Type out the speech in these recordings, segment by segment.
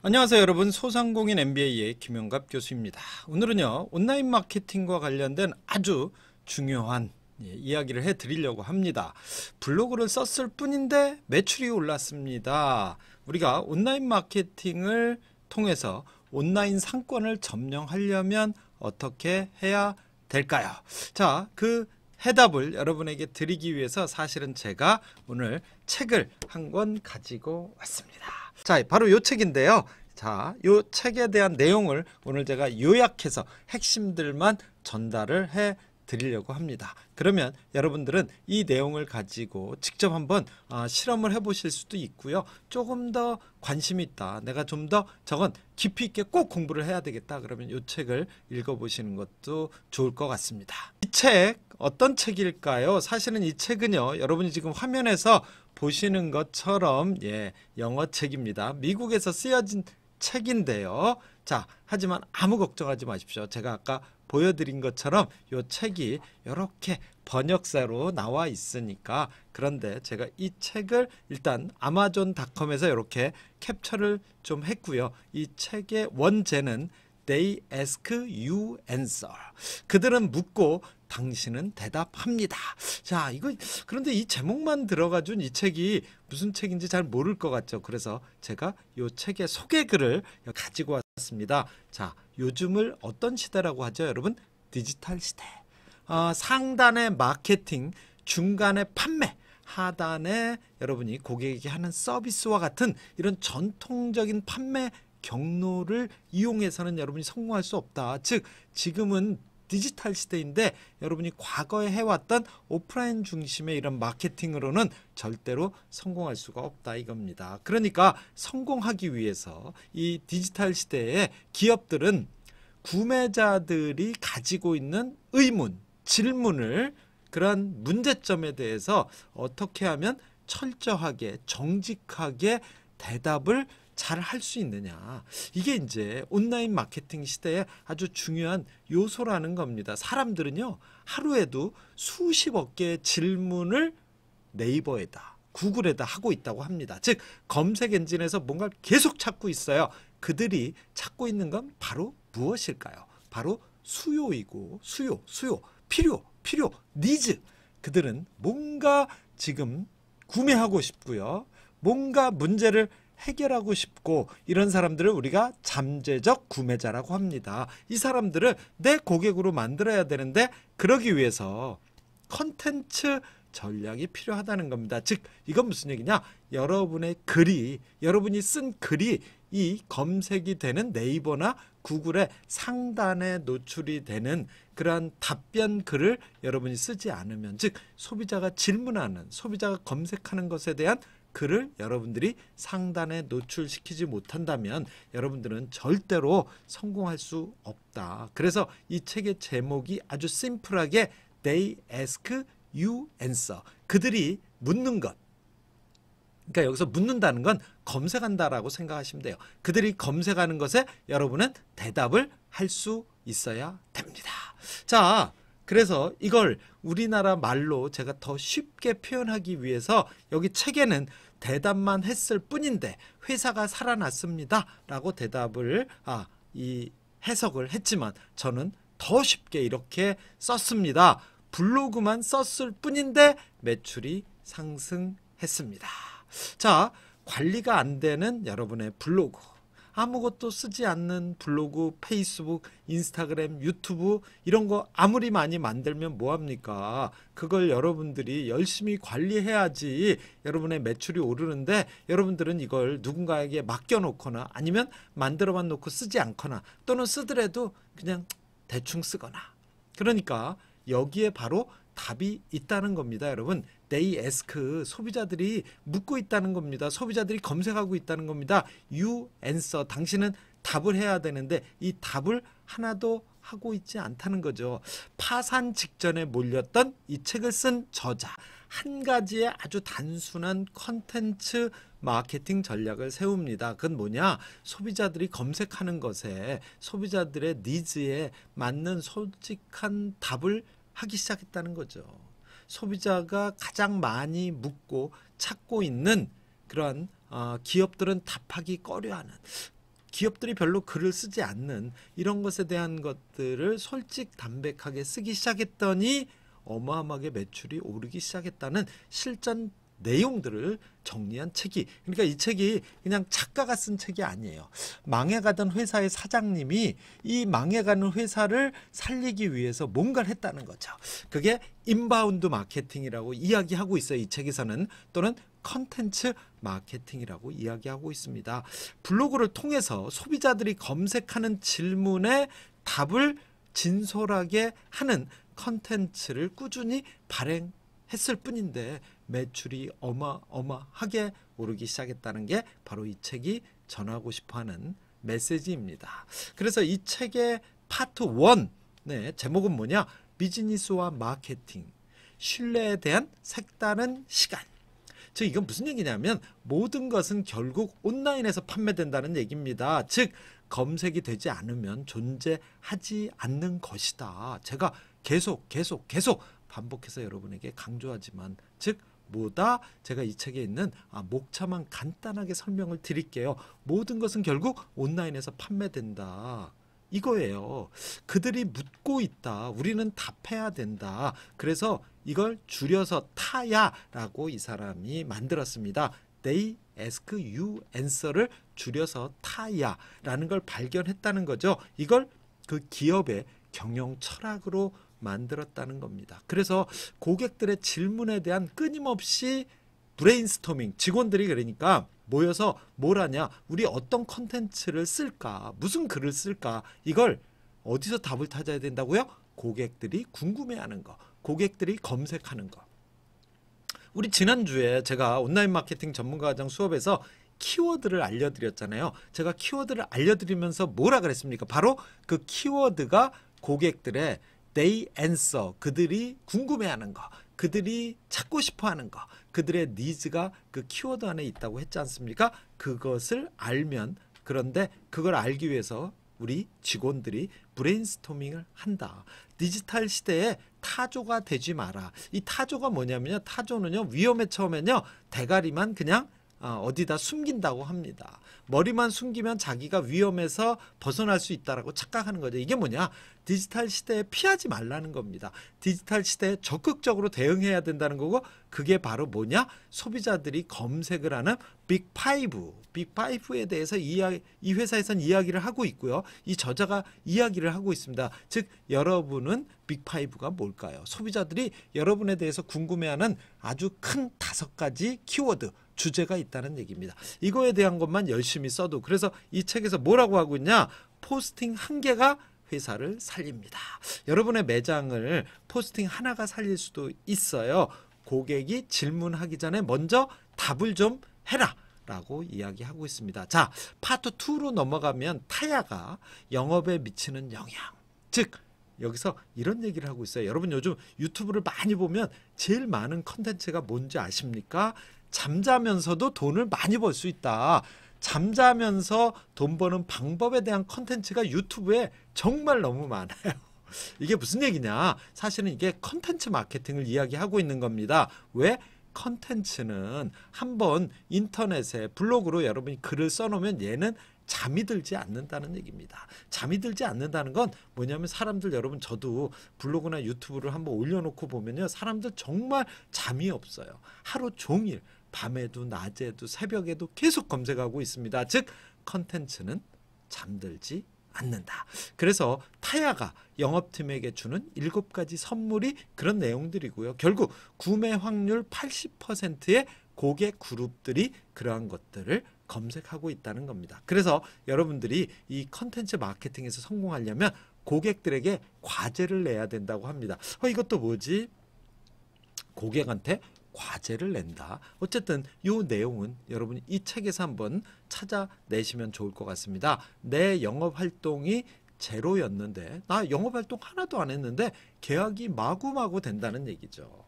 안녕하세요 여러분 소상공인 MBA의 김영갑 교수입니다. 오늘은요 온라인 마케팅과 관련된 아주 중요한 예, 이야기를 해드리려고 합니다. 블로그를 썼을 뿐인데 매출이 올랐습니다. 우리가 온라인 마케팅을 통해서 온라인 상권을 점령하려면 어떻게 해야 될까요? 자, 그 해답을 여러분에게 드리기 위해서 사실은 제가 오늘 책을 한 권 가지고 왔습니다. 자, 바로 요 책인데요. 자, 요 책에 대한 내용을 오늘 제가 요약해서 핵심들만 전달을 해 드리려고 합니다. 그러면 여러분들은 이 내용을 가지고 직접 한번 아, 실험을 해보실 수도 있고요. 조금 더 관심이 있다. 내가 좀 더 저건 깊이 있게 꼭 공부를 해야 되겠다. 그러면 이 책을 읽어보시는 것도 좋을 것 같습니다. 이 책 어떤 책일까요? 사실은 이 책은요. 여러분이 지금 화면에서 보시는 것처럼 예, 영어 책입니다. 미국에서 쓰여진 책인데요. 자, 하지만 아무 걱정하지 마십시오. 제가 아까 보여드린 것처럼 이 책이 이렇게 번역사로 나와 있으니까 그런데 제가 이 책을 일단 아마존닷컴에서 이렇게 캡처를 좀 했고요. 이 책의 원제는 They ask you answer. 그들은 묻고 당신은 대답합니다. 자, 이거 그런데 이 제목만 들어가 준 이 책이 무슨 책인지 잘 모를 것 같죠. 그래서 제가 이 책의 소개글을 가지고 왔습니다. 자, 요즘을 어떤 시대라고 하죠? 여러분 디지털 시대. 어, 상단의 마케팅, 중간에 판매, 하단에 여러분이 고객에게 하는 서비스와 같은 이런 전통적인 판매 경로를 이용해서는 여러분이 성공할 수 없다. 즉 지금은 디지털 시대인데 여러분이 과거에 해왔던 오프라인 중심의 이런 마케팅으로는 절대로 성공할 수가 없다 이겁니다. 그러니까 성공하기 위해서 이 디지털 시대에 기업들은 구매자들이 가지고 있는 의문, 질문을 그런 문제점에 대해서 어떻게 하면 철저하게 정직하게 대답을 잘할수 있느냐. 이게 이제 온라인 마케팅 시대에 아주 중요한 요소라는 겁니다. 사람들은요, 하루에도 수십억 개의 질문을 네이버에다, 구글에다 하고 있다고 합니다. 즉, 검색 엔진에서 뭔가를 계속 찾고 있어요. 그들이 찾고 있는 건 바로 무엇일까요? 바로 수요이고, 수요, 수요, 필요, 필요, 니즈. 그들은 뭔가 지금 구매하고 싶고요. 뭔가 문제를 해결하고 싶고 이런 사람들을 우리가 잠재적 구매자라고 합니다. 이 사람들을 내 고객으로 만들어야 되는데 그러기 위해서 컨텐츠 전략이 필요하다는 겁니다. 즉 이건 무슨 얘기냐? 여러분의 글이 여러분이 쓴 글이 이 검색이 되는 네이버나 구글의 상단에 노출이 되는 그러한 답변 글을 여러분이 쓰지 않으면 즉 소비자가 질문하는 소비자가 검색하는 것에 대한 글를 여러분들이 상단에 노출시키지 못한다면 여러분들은 절대로 성공할 수 없다. 그래서 이 책의 제목이 아주 심플하게 They ask you answer. 그들이 묻는 것. 그러니까 여기서 묻는다는 건 검색한다라고 생각하시면 돼요. 그들이 검색하는 것에 여러분은 대답을 할 수 있어야 됩니다. 자, 그래서 이걸 우리나라 말로 제가 더 쉽게 표현하기 위해서 여기 책에는 대답만 했을 뿐인데 회사가 살아났습니다. 라고 대답을 아, 이 해석을 했지만 저는 더 쉽게 이렇게 썼습니다. 블로그만 썼을 뿐인데 매출이 상승했습니다. 자, 관리가 안 되는 여러분의 블로그 아무것도 쓰지 않는 블로그, 페이스북, 인스타그램, 유튜브 이런 거 아무리 많이 만들면 뭐합니까? 그걸 여러분들이 열심히 관리해야지 여러분의 매출이 오르는데 여러분들은 이걸 누군가에게 맡겨놓거나 아니면 만들어만 놓고 쓰지 않거나 또는 쓰더라도 그냥 대충 쓰거나 그러니까 여기에 바로 답이 있다는 겁니다. 여러분, they ask 소비자들이 묻고 있다는 겁니다. 소비자들이 검색하고 있다는 겁니다. you answer 당신은 답을 해야 되는데 이 답을 하나도 하고 있지 않다는 거죠. 파산 직전에 몰렸던 이 책을 쓴 저자 한 가지의 아주 단순한 컨텐츠 마케팅 전략을 세웁니다. 그건 뭐냐? 소비자들이 검색하는 것에 소비자들의 니즈에 맞는 솔직한 답을 하기 시작했다는 거죠. 소비자가 가장 많이 묻고 찾고 있는 그러한 어, 기업들은 답하기 꺼려하는 기업들이 별로 글을 쓰지 않는 이런 것에 대한 것들을 솔직 담백하게 쓰기 시작했더니 어마어마하게 매출이 오르기 시작했다는 실전 내용들을 정리한 책이 그러니까 이 책이 그냥 작가가 쓴 책이 아니에요. 망해가던 회사의 사장님이 이 망해가는 회사를 살리기 위해서 뭔가를 했다는 거죠. 그게 인바운드 마케팅이라고 이야기하고 있어요. 이 책에서는 또는 컨텐츠 마케팅이라고 이야기하고 있습니다. 블로그를 통해서 소비자들이 검색하는 질문에 답을 진솔하게 하는 컨텐츠를 꾸준히 발행했을 뿐인데 매출이 어마어마하게 오르기 시작했다는 게 바로 이 책이 전하고 싶어 하는 메시지입니다. 그래서 이 책의 파트 1, 네, 제목은 뭐냐? 비즈니스와 마케팅, 신뢰에 대한 색다른 시간. 즉, 이건 무슨 얘기냐면 모든 것은 결국 온라인에서 판매된다는 얘기입니다. 즉, 검색이 되지 않으면 존재하지 않는 것이다. 제가 계속, 계속, 계속 반복해서 여러분에게 강조하지만, 즉, 뭐다? 제가 이 책에 있는 아, 목차만 간단하게 설명을 드릴게요. 모든 것은 결국 온라인에서 판매된다. 이거예요. 그들이 묻고 있다. 우리는 답해야 된다. 그래서 이걸 줄여서 타야라고 이 사람이 만들었습니다. They ask you answer를 줄여서 타야라는 걸 발견했다는 거죠. 이걸 그 기업의 경영 철학으로 만들었다는 겁니다. 그래서 고객들의 질문에 대한 끊임없이 브레인스토밍 직원들이 그러니까 모여서 뭘 하냐 우리 어떤 컨텐츠를 쓸까 무슨 글을 쓸까 이걸 어디서 답을 찾아야 된다고요 고객들이 궁금해하는 거 고객들이 검색하는 거 우리 지난주에 제가 온라인 마케팅 전문가과정 수업에서 키워드를 알려드렸잖아요 제가 키워드를 알려드리면서 뭐라 그랬습니까 바로 그 키워드가 고객들의 they answer 그들이 궁금해하는 거 그들이 찾고 싶어하는 거 그들의 니즈가 그 키워드 안에 있다고 했지 않습니까 그것을 알면 그런데 그걸 알기 위해서 우리 직원들이 브레인스토밍을 한다. 디지털 시대에 타조가 되지 마라. 이 타조가 뭐냐면요. 타조는요. 위험에 처음에요 대가리만 그냥 어, 어디다 숨긴다고 합니다. 머리만 숨기면 자기가 위험에서 벗어날 수 있다라고 착각하는 거죠. 이게 뭐냐? 디지털 시대에 피하지 말라는 겁니다. 디지털 시대에 적극적으로 대응해야 된다는 거고 그게 바로 뭐냐? 소비자들이 검색을 하는 빅파이브빅파이브에 대해서 이이 회사에선 이야기를 하고 있고요. 이 저자가 이야기를 하고 있습니다. 즉 여러분은 빅파이브가 뭘까요? 소비자들이 여러분에 대해서 궁금해하는 아주 큰 다섯 가지 키워드, 주제가 있다는 얘기입니다. 이거에 대한 것만 열심히 써도 그래서 이 책에서 뭐라고 하고 있냐? 포스팅 한계가 회사를 살립니다. 여러분의 매장을 포스팅 하나가 살릴 수도 있어요. 고객이 질문하기 전에 먼저 답을 좀 해라. 라고 이야기하고 있습니다. 자, 파트 2로 넘어가면 타야가 영업에 미치는 영향. 즉, 여기서 이런 얘기를 하고 있어요. 여러분 요즘 유튜브를 많이 보면 제일 많은 컨텐츠가 뭔지 아십니까? 잠자면서도 돈을 많이 벌 수 있다. 잠자면서 돈 버는 방법에 대한 컨텐츠가 유튜브에 정말 너무 많아요. 이게 무슨 얘기냐? 사실은 이게 컨텐츠 마케팅을 이야기하고 있는 겁니다. 왜? 컨텐츠는 한번 인터넷에 블로그로 여러분이 글을 써놓으면 얘는 잠이 들지 않는다는 얘기입니다. 잠이 들지 않는다는 건 뭐냐면 사람들 여러분 저도 블로그나 유튜브를 한번 올려놓고 보면요. 사람들 정말 잠이 없어요. 하루 종일 밤에도 낮에도 새벽에도 계속 검색하고 있습니다. 즉 컨텐츠는 잠들지 않는다. 그래서 타야가 영업팀에게 주는 7가지 선물이 그런 내용들이고요. 결국 구매 확률 80%의 고객 그룹들이 그러한 것들을 검색하고 있다는 겁니다. 그래서 여러분들이 이 컨텐츠 마케팅에서 성공하려면 고객들에게 과제를 내야 된다고 합니다. 어, 이것도 뭐지? 고객한테 과제를 낸다. 어쨌든 이 내용은 여러분 이 책에서 한번 찾아내시면 좋을 것 같습니다. 내 영업 활동이 제로였는데 나 영업 활동 하나도 안 했는데 계약이 마구마구 된다는 얘기죠.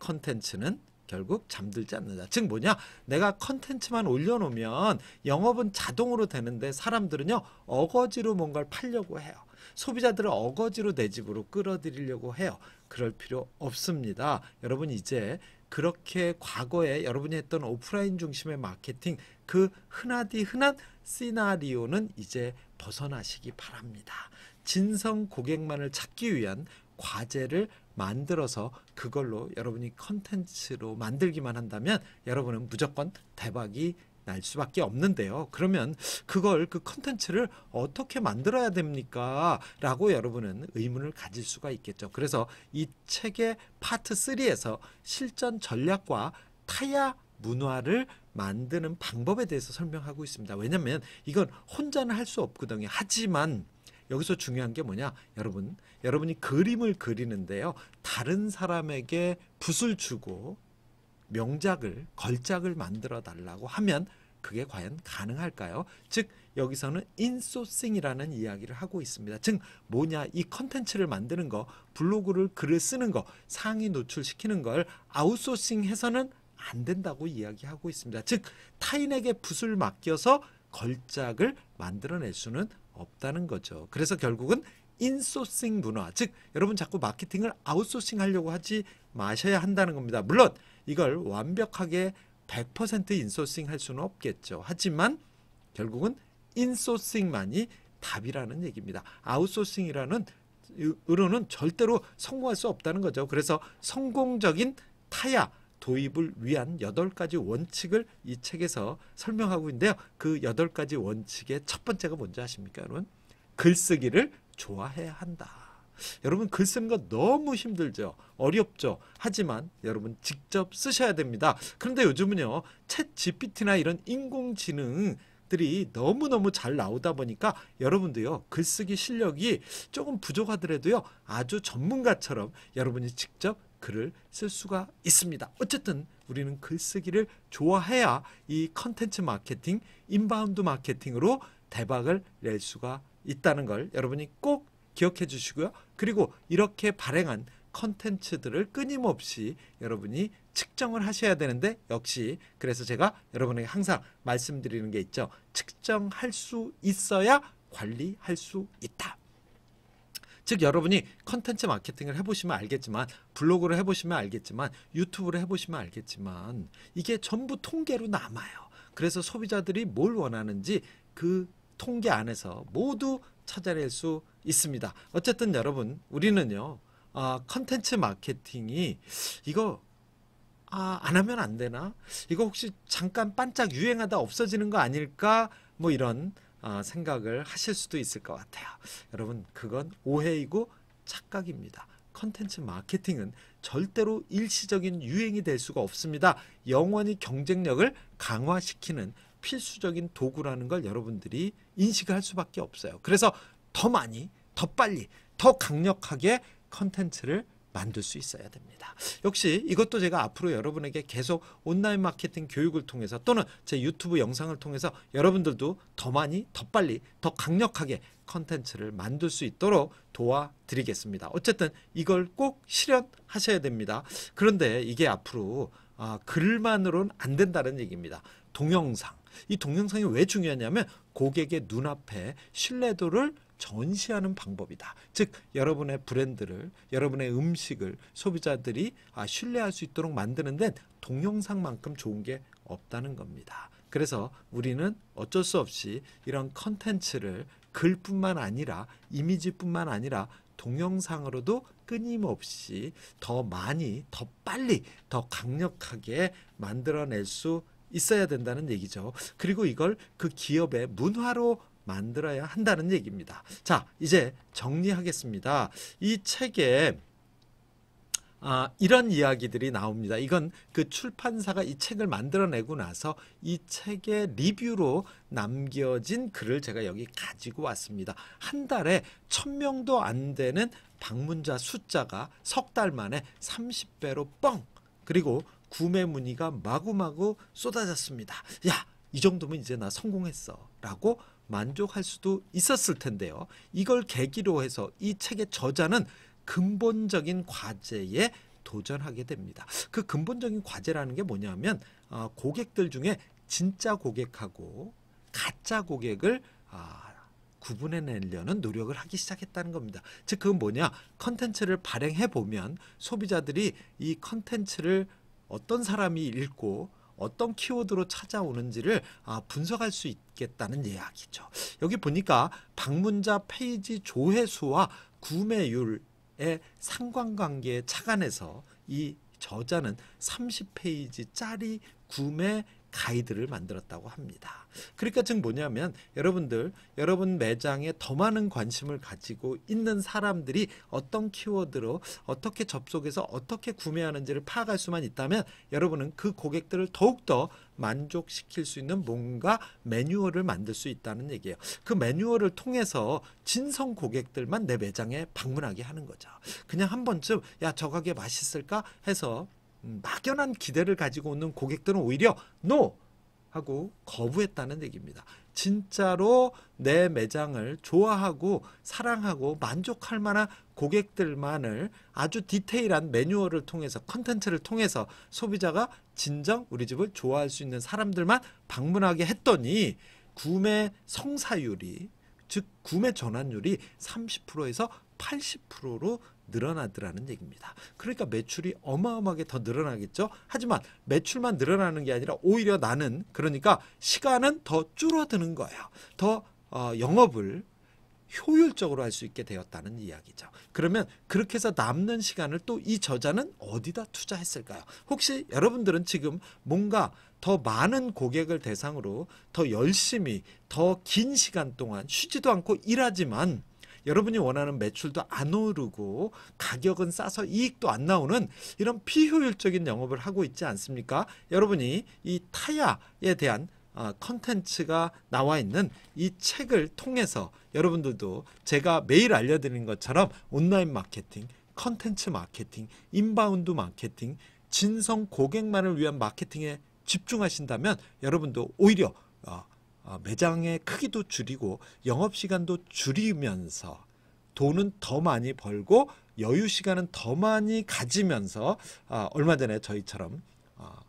컨텐츠는 결국 잠들지 않는다. 즉 뭐냐? 내가 컨텐츠만 올려놓으면 영업은 자동으로 되는데 사람들은요 어거지로 뭔가를 팔려고 해요. 소비자들을 어거지로 내 집으로 끌어들이려고 해요. 그럴 필요 없습니다. 여러분 이제 그렇게 과거에 여러분이 했던 오프라인 중심의 마케팅 그 흔하디 흔한 시나리오는 이제 벗어나시기 바랍니다. 진성 고객만을 찾기 위한 과제를 만들어서 그걸로 여러분이 컨텐츠로 만들기만 한다면 여러분은 무조건 대박이 날 수밖에 없는데요. 그러면 그걸 그 컨텐츠를 어떻게 만들어야 됩니까? 라고 여러분은 의문을 가질 수가 있겠죠. 그래서 이 책의 파트 3에서 실전 전략과 타야 문화를 만드는 방법에 대해서 설명하고 있습니다. 왜냐하면 이건 혼자는 할 수 없거든요. 하지만 여기서 중요한 게 뭐냐? 여러분, 여러분이 그림을 그리는데요. 다른 사람에게 붓을 주고 명작을 걸작을 만들어 달라고 하면 그게 과연 가능할까요? 즉 여기서는 인소싱이라는 이야기를 하고 있습니다. 즉 뭐냐 이 컨텐츠를 만드는 거, 블로그를 글을 쓰는 거, 상위 노출시키는 걸 아웃소싱해서는 안 된다고 이야기하고 있습니다. 즉 타인에게 붓을 맡겨서 걸작을 만들어낼 수는 없다는 거죠. 그래서 결국은 인소싱 문화, 즉 여러분 자꾸 마케팅을 아웃소싱 하려고 하지 마셔야 한다는 겁니다. 물론 이걸 완벽하게 100% 인소싱 할 수는 없겠죠. 하지만 결국은 인소싱만이 답이라는 얘기입니다. 아웃소싱이라는 으로는 절대로 성공할 수 없다는 거죠. 그래서 성공적인 타야 도입을 위한 8 가지 원칙을 이 책에서 설명하고 있는데요. 그8 가지 원칙의 첫 번째가 뭔지 아십니까, 여러분? 글쓰기를 좋아해야 한다. 여러분 글 쓰는 거 너무 힘들죠. 어렵죠. 하지만 여러분 직접 쓰셔야 됩니다. 그런데 요즘은요. 챗 GPT나 이런 인공지능 들이 너무너무 잘 나오다 보니까 여러분도요 글쓰기 실력이 조금 부족하더라도요 아주 전문가처럼 여러분이 직접 글을 쓸 수가 있습니다. 어쨌든 우리는 글쓰기를 좋아해야 이 컨텐츠 마케팅, 인바운드 마케팅으로 대박을 낼 수가 있다는 걸 여러분이 꼭 기억해 주시고요. 그리고 이렇게 발행한 컨텐츠들을 끊임없이 여러분이 측정을 하셔야 되는데 역시 그래서 제가 여러분에게 항상 말씀드리는 게 있죠. 측정할 수 있어야 관리할 수 있다. 즉 여러분이 컨텐츠 마케팅을 해보시면 알겠지만 블로그를 해보시면 알겠지만 유튜브를 해보시면 알겠지만 이게 전부 통계로 남아요. 그래서 소비자들이 뭘 원하는지 그 통계 안에서 모두 찾아낼 수 있습니다. 어쨌든 여러분 우리는요 아, 컨텐츠 마케팅이 이거 아, 안 하면 안 되나? 이거 혹시 잠깐 반짝 유행하다 없어지는 거 아닐까? 뭐 이런 어, 생각을 하실 수도 있을 것 같아요. 여러분 그건 오해이고 착각입니다. 컨텐츠 마케팅은 절대로 일시적인 유행이 될 수가 없습니다. 영원히 경쟁력을 강화시키는 필수적인 도구라는 걸 여러분들이 인식을 할 수밖에 없어요. 그래서 더 많이, 더 빨리, 더 강력하게 컨텐츠를 만들 수 있어야 됩니다. 역시 이것도 제가 앞으로 여러분에게 계속 온라인 마케팅 교육을 통해서 또는 제 유튜브 영상을 통해서 여러분들도 더 많이, 더 빨리, 더 강력하게 컨텐츠를 만들 수 있도록 도와드리겠습니다. 어쨌든 이걸 꼭 실현하셔야 됩니다. 그런데 이게 앞으로 아, 글만으로는 안 된다는 얘기입니다. 동영상. 이 동영상이 왜 중요하냐면 고객의 눈앞에 신뢰도를 전시하는 방법이다. 즉 여러분의 브랜드를 여러분의 음식을 소비자들이 아, 신뢰할 수 있도록 만드는 데 동영상만큼 좋은 게 없다는 겁니다. 그래서 우리는 어쩔 수 없이 이런 컨텐츠를 글뿐만 아니라 이미지뿐만 아니라 동영상으로도 끊임없이 더 많이, 더 빨리, 더 강력하게 만들어낼 수 있어야 된다는 얘기죠. 그리고 이걸 그 기업의 문화로 만들어야 한다는 얘기입니다. 자, 이제 정리하겠습니다. 이 책에 아, 이런 이야기들이 나옵니다. 이건 그 출판사가 이 책을 만들어내고 나서 이 책의 리뷰로 남겨진 글을 제가 여기 가지고 왔습니다. 한 달에 1 0 0 0명도안 되는 방문자 숫자가 석 달 만에 30배로 뻥! 그리고 구매 문의가 마구마구 쏟아졌습니다. 야, 이 정도면 이제 나 성공했어. 라고 만족할 수도 있었을 텐데요. 이걸 계기로 해서 이 책의 저자는 근본적인 과제에 도전하게 됩니다. 그 근본적인 과제라는 게 뭐냐면 어, 고객들 중에 진짜 고객하고 가짜 고객을 아, 구분해내려는 노력을 하기 시작했다는 겁니다. 즉 그건 뭐냐? 컨텐츠를 발행해 보면 소비자들이 이 컨텐츠를 어떤 사람이 읽고 어떤 키워드로 찾아오는지를 아, 분석할 수 있겠다는 이야기죠. 여기 보니까 방문자 페이지 조회수와 구매율의 상관관계에 착안해서 이 저자는 30페이지짜리 구매 가이드를 만들었다고 합니다. 그러니까 지금 뭐냐면 여러분들 여러분 매장에 더 많은 관심을 가지고 있는 사람들이 어떤 키워드로 어떻게 접속해서 어떻게 구매하는지를 파악할 수만 있다면 여러분은 그 고객들을 더욱더 만족시킬 수 있는 뭔가 매뉴얼을 만들 수 있다는 얘기예요. 그 매뉴얼을 통해서 진성 고객들만 내 매장에 방문하게 하는 거죠. 그냥 한 번쯤 야 저 가게 맛있을까 해서 음, 막연한 기대를 가지고 오는 고객들은 오히려 노 하고 거부했다는 얘기입니다. 진짜로 내 매장을 좋아하고 사랑하고 만족할 만한 고객들만을 아주 디테일한 매뉴얼을 통해서 컨텐츠를 통해서 소비자가 진정 우리 집을 좋아할 수 있는 사람들만 방문하게 했더니 구매 성사율이 즉 구매 전환율이 30%에서 80%로 늘어나더라는 얘기입니다. 그러니까 매출이 어마어마하게 더 늘어나겠죠. 하지만 매출만 늘어나는 게 아니라 오히려 나는 그러니까 시간은 더 줄어드는 거예요. 더 어, 영업을 효율적으로 할 수 있게 되었다는 이야기죠. 그러면 그렇게 해서 남는 시간을 또 이 저자는 어디다 투자했을까요? 혹시 여러분들은 지금 뭔가 더 많은 고객을 대상으로 더 열심히 더 긴 시간 동안 쉬지도 않고 일하지만 여러분이 원하는 매출도 안 오르고 가격은 싸서 이익도 안 나오는 이런 비효율적인 영업을 하고 있지 않습니까? 여러분이 이 타야에 대한 어, 컨텐츠가 나와 있는 이 책을 통해서 여러분들도 제가 매일 알려드리는 것처럼 온라인 마케팅, 컨텐츠 마케팅, 인바운드 마케팅, 진성 고객만을 위한 마케팅에 집중하신다면 여러분도 오히려 어, 어, 매장의 크기도 줄이고 영업 시간도 줄이면서 돈은 더 많이 벌고 여유 시간은 더 많이 가지면서 아, 얼마 전에 저희처럼 아,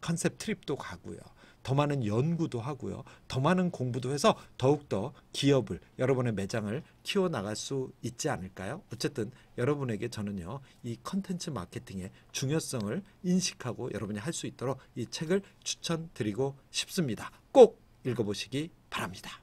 컨셉 트립도 가고요. 더 많은 연구도 하고요. 더 많은 공부도 해서 더욱더 기업을 여러분의 매장을 키워 나갈 수 있지 않을까요? 어쨌든 여러분에게 저는요. 이 컨텐츠 마케팅의 중요성을 인식하고 여러분이 할 수 있도록 이 책을 추천드리고 싶습니다. 꼭 읽어보시기 바랍니다.